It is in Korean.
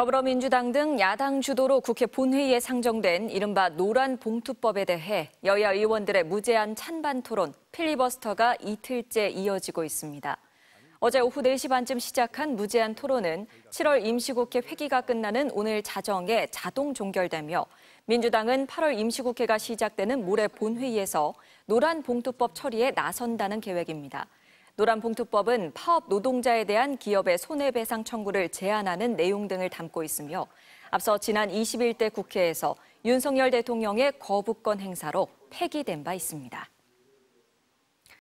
더불어민주당 등 야당 주도로 국회 본회의에 상정된 이른바 노란 봉투법에 대해 여야 의원들의 무제한 찬반 토론, 필리버스터가 이틀째 이어지고 있습니다. 어제 오후 4시 반쯤 시작한 무제한 토론은 7월 임시국회 회기가 끝나는 오늘 자정에 자동 종결되며 민주당은 8월 임시국회가 시작되는 모레 본회의에서 노란 봉투법 처리에 나선다는 계획입니다. 노란봉투법은 파업 노동자에 대한 기업의 손해배상 청구를 제한하는 내용 등을 담고 있으며 앞서 지난 21대 국회에서 윤석열 대통령의 거부권 행사로 폐기된 바 있습니다.